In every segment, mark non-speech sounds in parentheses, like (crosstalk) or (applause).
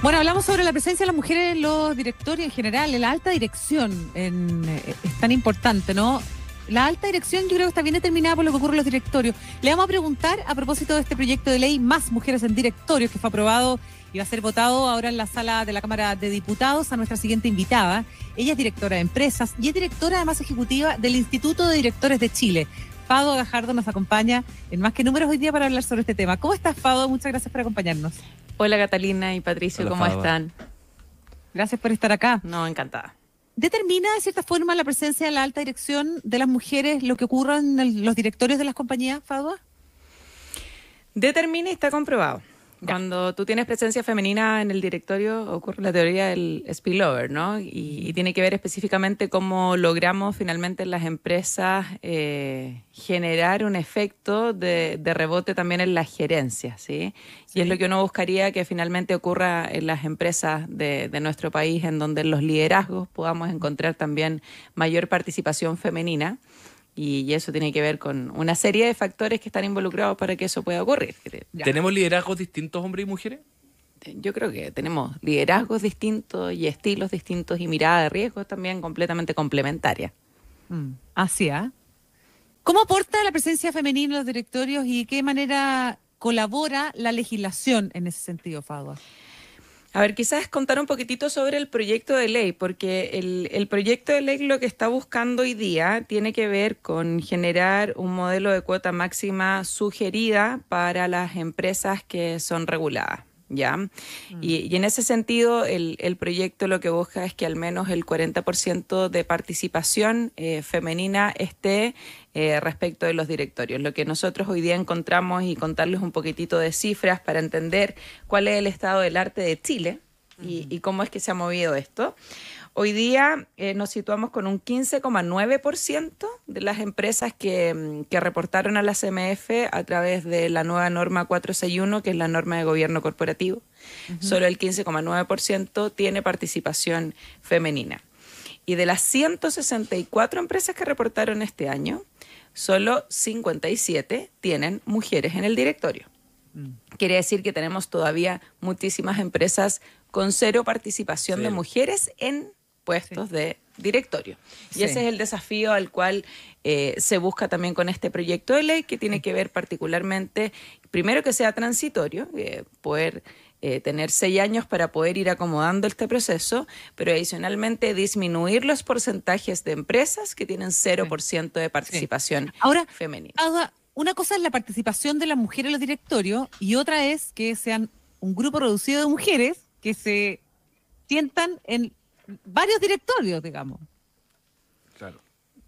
Bueno, hablamos sobre la presencia de las mujeres en los directorios en general, en la alta dirección eh, es tan importante, ¿no? La alta dirección yo creo que está bien determinada por lo que ocurre en los directorios. Le vamos a preguntar a propósito de este proyecto de ley Más Mujeres en Directorios que fue aprobado y va a ser votado ahora en la sala de la Cámara de Diputados a nuestra siguiente invitada. Ella es directora de empresas y es directora además ejecutiva del Instituto de Directores de Chile. Fado Gajardo nos acompaña en Más que Números hoy día para hablar sobre este tema. ¿Cómo estás, Fado? Muchas gracias por acompañarnos. Hola, Catalina y Patricio, ¿cómo están? Gracias por estar acá. No, encantada. ¿Determina de cierta forma la presencia de la alta dirección de las mujeres lo que ocurra en los directores de las compañías, Fado? Determina y está comprobado. Cuando tú tienes presencia femenina en el directorio, ocurre la teoría del spillover, ¿no? Y, tiene que ver específicamente cómo logramos finalmente en las empresas eh, generar un efecto de, rebote también en las gerencias, ¿sí? Y es lo que uno buscaría que finalmente ocurra en las empresas de, de nuestro país, en donde los liderazgos podamos encontrar también mayor participación femenina. Y eso tiene que ver con una serie de factores que están involucrados para que eso pueda ocurrir. ¿Tenemos liderazgos distintos hombres y mujeres? Yo creo que tenemos liderazgos distintos y estilos distintos y mirada de riesgo también completamente complementaria. Mm. Así, ¿ah? ¿Cómo aporta la presencia femenina en los directorios y qué manera colabora la legislación en ese sentido, Fagua? A ver, quizás contar un poquitito sobre el proyecto de ley, porque el, el, proyecto de ley lo que está buscando hoy día tiene que ver con generar un modelo de cuota máxima sugerida para las empresas que son reguladas. ¿ya? Mm. Y, en ese sentido, el, proyecto lo que busca es que al menos el 40% de participación eh, femenina esté eh, respecto de los directorios. Lo que nosotros hoy día encontramos y contarles un poquitito de cifras para entender cuál es el estado del arte de Chile. Y, y cómo es que se ha movido esto. Hoy día eh, nos situamos con un 15,9% de las empresas que, mm, reportaron a la CMF a través de la nueva norma 461, que es la norma de gobierno corporativo. Solo el 15,9% tiene participación femenina. Y de las 164 empresas que reportaron este año, solo 57 tienen mujeres en el directorio. Mm. Quiere decir que tenemos todavía muchísimas empresas con cero participación de mujeres en puestos de directorio. Y ese es el desafío al cual eh, se busca también con este proyecto de ley, que tiene que ver particularmente, primero que sea transitorio, eh, poder eh, tener seis años para poder ir acomodando este proceso, pero adicionalmente disminuir los porcentajes de empresas que tienen 0% de participación femenina. una cosa es la participación de las mujeres en los directorios y otra es que sean un grupo reducido de mujeres que se sientan en varios directorios, digamos. Claro.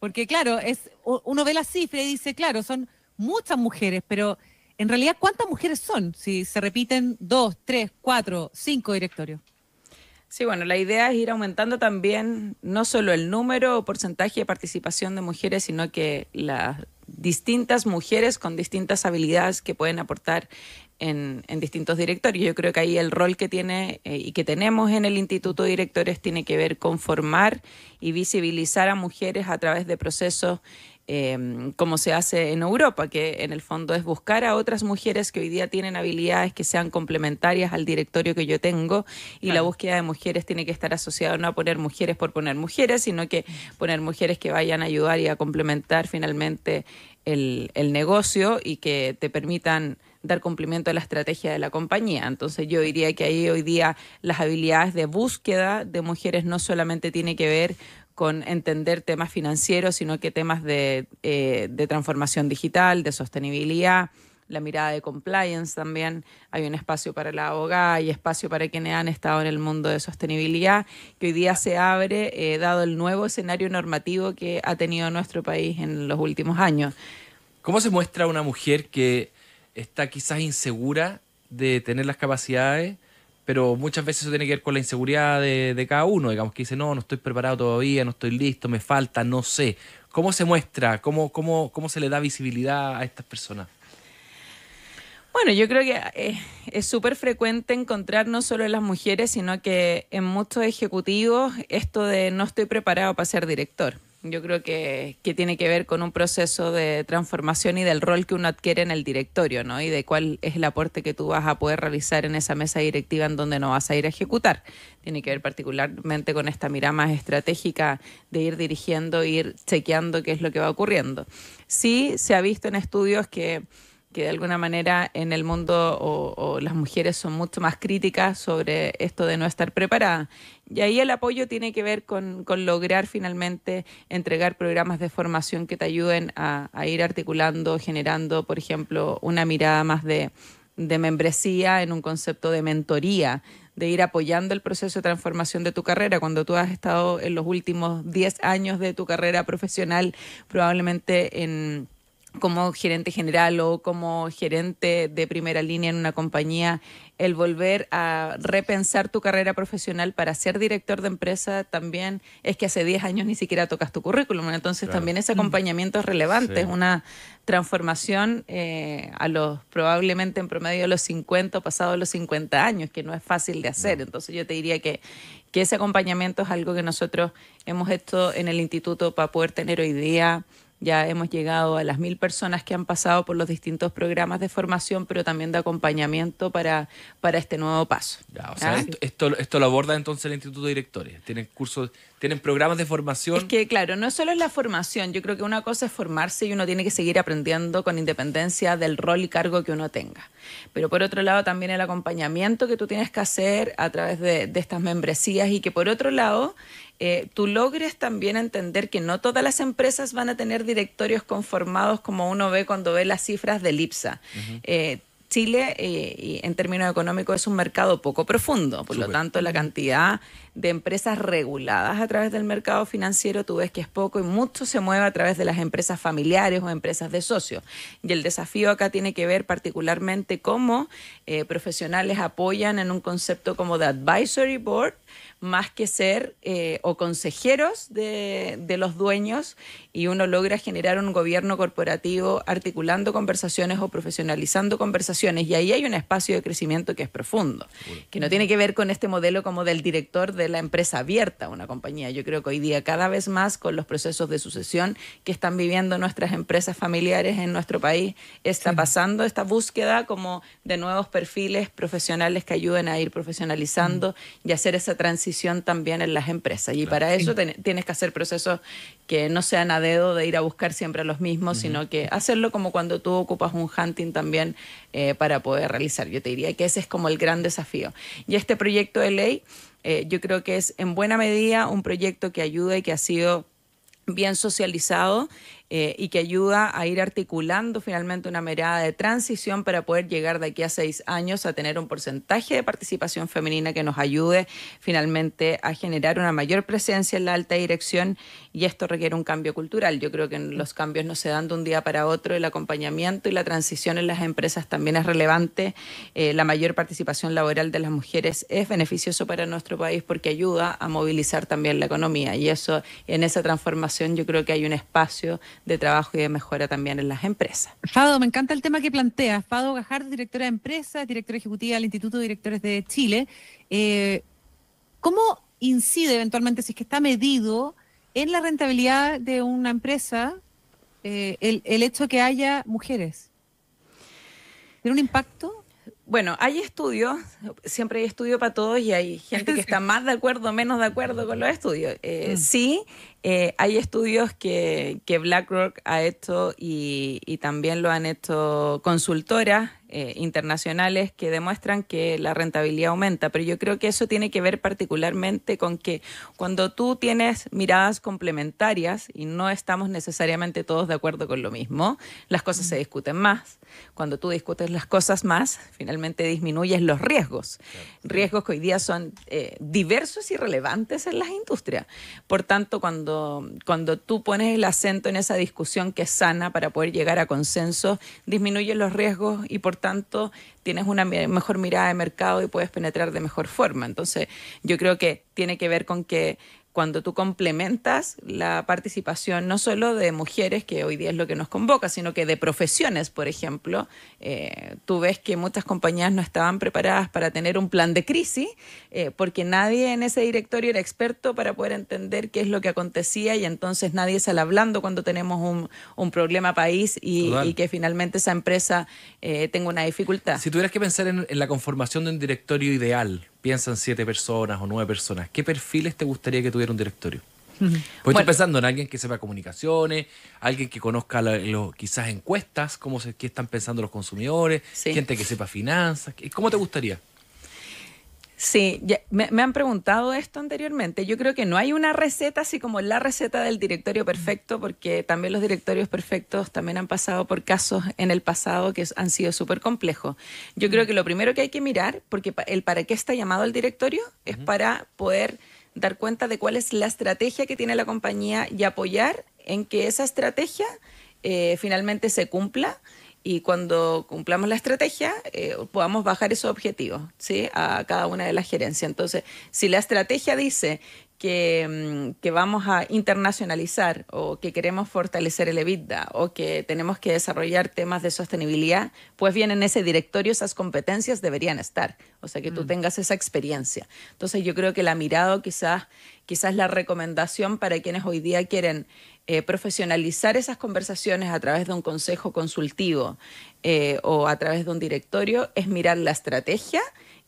Porque claro, es uno ve la cifra y dice, claro, son muchas mujeres, pero en realidad, ¿cuántas mujeres son si se repiten dos, tres, cuatro, cinco directorios? Sí, bueno, la idea es ir aumentando también no solo el número o porcentaje de participación de mujeres, sino que las distintas mujeres con distintas habilidades que pueden aportar en, distintos directorios. Yo creo que ahí el rol que tiene eh, y que tenemos en el Instituto de Directores tiene que ver con formar y visibilizar a mujeres a través de procesos eh, como se hace en Europa, que en el fondo es buscar a otras mujeres que hoy día tienen habilidades que sean complementarias al directorio que yo tengo y la búsqueda de mujeres tiene que estar asociada no a poner mujeres por poner mujeres, sino que poner mujeres que vayan a ayudar y a complementar finalmente el, negocio y que te permitan dar cumplimiento a la estrategia de la compañía. Entonces yo diría que ahí hoy día las habilidades de búsqueda de mujeres no solamente tiene que ver con entender temas financieros, sino que temas de, eh, de transformación digital, de sostenibilidad, la mirada de compliance también, hay un espacio para la abogada y espacio para quienes han estado en el mundo de sostenibilidad, que hoy día se abre eh, dado el nuevo escenario normativo que ha tenido nuestro país en los últimos años. ¿Cómo se muestra una mujer que está quizás insegura de tener las capacidades? pero muchas veces eso tiene que ver con la inseguridad de, cada uno, digamos que dice, no, no estoy preparado todavía, no estoy listo, me falta, no sé. ¿Cómo se muestra? ¿Cómo, cómo se le da visibilidad a estas personas? Bueno, yo creo que eh, es súper frecuente encontrar no solo en las mujeres, sino que en muchos ejecutivos esto de no estoy preparado para ser director. Yo creo que, que tiene que ver con un proceso de transformación y del rol que uno adquiere en el directorio, ¿no? Y de cuál es el aporte que tú vas a poder realizar en esa mesa directiva en donde no vas a ir a ejecutar. Tiene que ver particularmente con esta mirada más estratégica de ir dirigiendo, ir chequeando qué es lo que va ocurriendo. Sí se ha visto en estudios que que de alguna manera en el mundo o, las mujeres son mucho más críticas sobre esto de no estar preparada. Y ahí el apoyo tiene que ver con, lograr finalmente entregar programas de formación que te ayuden a, ir articulando, generando, por ejemplo, una mirada más de, de membresía en un concepto de mentoría, de ir apoyando el proceso de transformación de tu carrera. Cuando tú has estado en los últimos 10 años de tu carrera profesional, probablemente en como gerente general o como gerente de primera línea en una compañía, el volver a repensar tu carrera profesional para ser director de empresa también es que hace 10 años ni siquiera tocas tu currículum. Entonces también ese mm. acompañamiento es relevante, es una transformación eh, a los probablemente en promedio de los 50 o pasado los 50 años, que no es fácil de hacer. Entonces yo te diría que, que ese acompañamiento es algo que nosotros hemos hecho en el instituto para poder tener hoy día ya hemos llegado a las mil personas que han pasado por los distintos programas de formación, pero también de acompañamiento para, este nuevo paso. ¿Ah? esto, lo aborda entonces el Instituto de Directores. Tienen cursos, tienen programas de formación. Es que, claro, no solo es la formación. Yo creo que una cosa es formarse y uno tiene que seguir aprendiendo con independencia del rol y cargo que uno tenga. Pero por otro lado también el acompañamiento que tú tienes que hacer a través de, estas membresías y que por otro lado eh, tú logres también entender que no todas las empresas van a tener directorios conformados como uno ve cuando ve las cifras de IPSA. Chile, eh, en términos económicos, es un mercado poco profundo. Por lo tanto, la cantidad de empresas reguladas a través del mercado financiero, tú ves que es poco y mucho se mueve a través de las empresas familiares o empresas de socios. Y el desafío acá tiene que ver particularmente cómo eh, profesionales apoyan en un concepto como de advisory board más que ser eh, o consejeros de, los dueños y uno logra generar un gobierno corporativo articulando conversaciones o profesionalizando conversaciones. Y ahí hay un espacio de crecimiento que es profundo, que no tiene que ver con este modelo como del director de la empresa abierta, una compañía. Yo creo que hoy día cada vez más con los procesos de sucesión que están viviendo nuestras empresas familiares en nuestro país, está pasando esta búsqueda como de nuevos perfiles profesionales que ayuden a ir profesionalizando mm. y hacer esa transición también en las empresas. Y para eso tienes que hacer procesos que no sean a dedo de ir a buscar siempre a los mismos, sino que hacerlo como cuando tú ocupas un hunting también eh, para poder realizar. Yo te diría que ese es como el gran desafío. Y este proyecto de ley, eh, yo creo que es en buena medida un proyecto que ayuda y que ha sido bien socializado eh, y que ayuda a ir articulando finalmente una mirada de transición para poder llegar de aquí a seis años a tener un porcentaje de participación femenina que nos ayude finalmente a generar una mayor presencia en la alta dirección y esto requiere un cambio cultural. Yo creo que los cambios no se dan de un día para otro, el acompañamiento y la transición en las empresas también es relevante. Eh, la mayor participación laboral de las mujeres es beneficioso para nuestro país porque ayuda a movilizar también la economía y eso en esa transformación yo creo que hay un espacio de trabajo y de mejora también en las empresas. Fado, me encanta el tema que planteas. Fado Gajardo, directora de empresas, directora ejecutiva del Instituto de Directores de Chile. Eh, ¿Cómo incide eventualmente, si es que está medido, en la rentabilidad de una empresa eh, el, el hecho que haya mujeres? ¿Tiene un impacto? Bueno, hay estudios, siempre hay estudio para todos y hay gente que (laughs) está más de acuerdo, menos de acuerdo con los estudios. Eh, mm. Sí, eh, hay estudios que, BlackRock ha hecho y, y también lo han hecho consultoras eh, internacionales que demuestran que la rentabilidad aumenta, pero yo creo que eso tiene que ver particularmente con que cuando tú tienes miradas complementarias y no estamos necesariamente todos de acuerdo con lo mismo, las cosas se discuten más. Cuando tú discutes las cosas más, finalmente disminuyes los riesgos. Riesgos que hoy día son eh, diversos y relevantes en las industrias. Por tanto, cuando, cuando tú pones el acento en esa discusión que es sana para poder llegar a consenso, disminuyes los riesgos y por tanto tienes una mejor mirada de mercado y puedes penetrar de mejor forma. Entonces, yo creo que tiene que ver con que cuando tú complementas la participación no solo de mujeres, que hoy día es lo que nos convoca, sino que de profesiones, por ejemplo, eh, tú ves que muchas compañías no estaban preparadas para tener un plan de crisis, eh, porque nadie en ese directorio era experto para poder entender qué es lo que acontecía y entonces nadie sale hablando cuando tenemos un, problema país y, que finalmente esa empresa eh, tenga una dificultad. Si tuvieras que pensar en la conformación de un directorio ideal, piensan siete personas o nueve personas, ¿qué perfiles te gustaría que tuviera un directorio? Pues estoy pensando en alguien que sepa comunicaciones, alguien que conozca quizás encuestas, cómo se, qué están pensando los consumidores, gente que sepa finanzas. ¿Cómo te gustaría? Sí, me, han preguntado esto anteriormente. Yo creo que no hay una receta así como la receta del directorio perfecto, porque también los directorios perfectos también han pasado por casos en el pasado que han sido súper complejos. Yo creo que lo primero que hay que mirar, porque el para qué está llamado el directorio, es para poder dar cuenta de cuál es la estrategia que tiene la compañía y apoyar en que esa estrategia eh, finalmente se cumpla y cuando cumplamos la estrategia eh, podamos bajar esos objetivos ¿sí? a cada una de las gerencias. Entonces, si la estrategia dice mm, que, vamos a internacionalizar o que queremos fortalecer el EBITDA o que tenemos que desarrollar temas de sostenibilidad, pues bien, en ese directorio esas competencias deberían estar, o sea, que tú mm. tengas esa experiencia. Entonces yo creo que la mirada quizás, quizás la recomendación para quienes hoy día quieren eh, profesionalizar esas conversaciones a través de un consejo consultivo eh, o a través de un directorio es mirar la estrategia,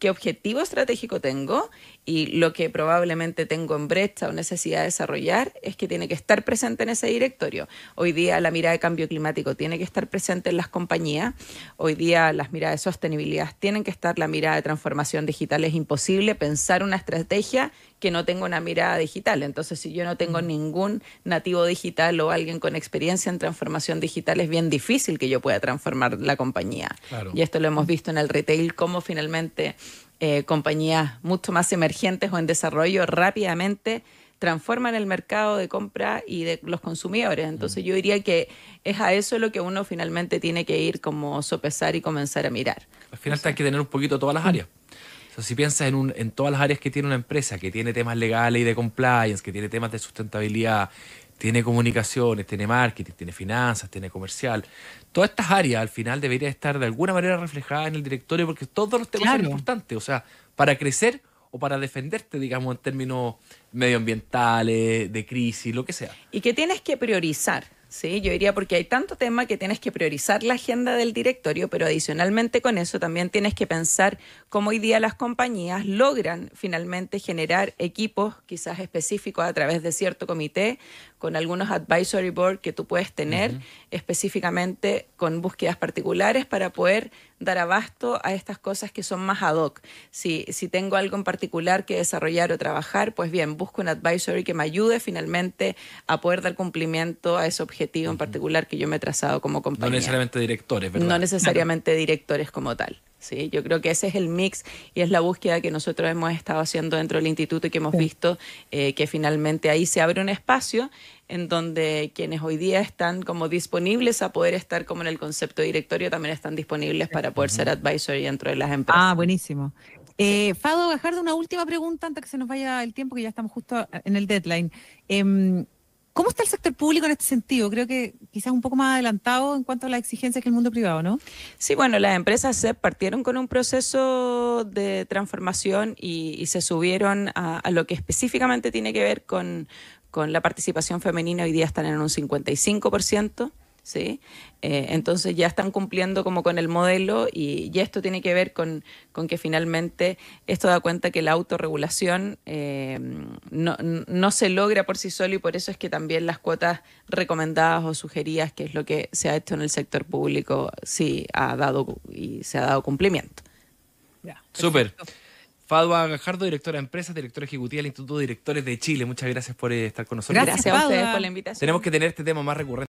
qué objetivo estratégico tengo y lo que probablemente tengo en brecha o necesidad de desarrollar es que tiene que estar presente en ese directorio. Hoy día la mirada de cambio climático tiene que estar presente en las compañías, hoy día las miradas de sostenibilidad tienen que estar, la mirada de transformación digital es imposible pensar una estrategia que no tenga una mirada digital. Entonces, si yo no tengo mm. ningún nativo digital o alguien con experiencia en transformación digital, es bien difícil que yo pueda transformar la compañía. Y esto lo hemos visto en el retail, cómo finalmente eh, compañías mucho más emergentes o en desarrollo rápidamente transforman el mercado de compra y de los consumidores. Entonces mm. yo diría que es a eso lo que uno finalmente tiene que ir como sopesar y comenzar a mirar. Al final te que tener un poquito todas las mm. áreas. si piensas en, un, en todas las áreas que tiene una empresa, que tiene temas legales y de compliance, que tiene temas de sustentabilidad, tiene comunicaciones, tiene marketing, tiene finanzas, tiene comercial. Todas estas áreas al final deberían estar de alguna manera reflejadas en el directorio porque todos los temas son importantes. O sea, para crecer o para defenderte, digamos, en términos medioambientales, de crisis, lo que sea. Y que tienes que priorizar. Sí, yo diría porque hay tanto tema que tienes que priorizar la agenda del directorio, pero adicionalmente con eso también tienes que pensar cómo hoy día las compañías logran finalmente generar equipos quizás específicos a través de cierto comité, con algunos advisory board que tú puedes tener específicamente con búsquedas particulares para poder dar abasto a estas cosas que son más ad hoc. Si, si tengo algo en particular que desarrollar o trabajar, pues bien, busco un advisory que me ayude finalmente a poder dar cumplimiento a ese objetivo en particular que yo me he trazado como compañía. No necesariamente directores, ¿verdad? No necesariamente directores como tal. ¿sí? Yo creo que ese es el mix y es la búsqueda que nosotros hemos estado haciendo dentro del instituto y que hemos visto eh, que finalmente ahí se abre un espacio en donde quienes hoy día están como disponibles a poder estar como en el concepto directorio también están disponibles para poder ser advisory dentro de las ah, empresas. Ah, buenísimo. Eh, Fado Gajardo, una última pregunta antes que se nos vaya el tiempo, que ya estamos justo en el deadline. Em, ¿Cómo está el sector público en este sentido? Creo que quizás un poco más adelantado en cuanto a las exigencias que el mundo privado, ¿no? Sí, bueno, las empresas se partieron con un proceso de transformación y, se subieron a, lo que específicamente tiene que ver con, con la participación femenina hoy día están en un 55%. ¿sí? Eh, entonces ya están cumpliendo como con el modelo y, esto tiene que ver con, que finalmente esto da cuenta que la autorregulación eh, no, se logra por sí solo y por eso es que también las cuotas recomendadas o sugeridas, que es lo que se ha hecho en el sector público, sí ha dado y se ha dado cumplimiento. super Súper. Fadua Gajardo, directora de empresas, directora ejecutiva del Instituto de Directores de Chile. Muchas gracias por eh, estar con nosotros. Gracias, gracias a ustedes por la invitación. Tenemos que tener este tema más recurrente.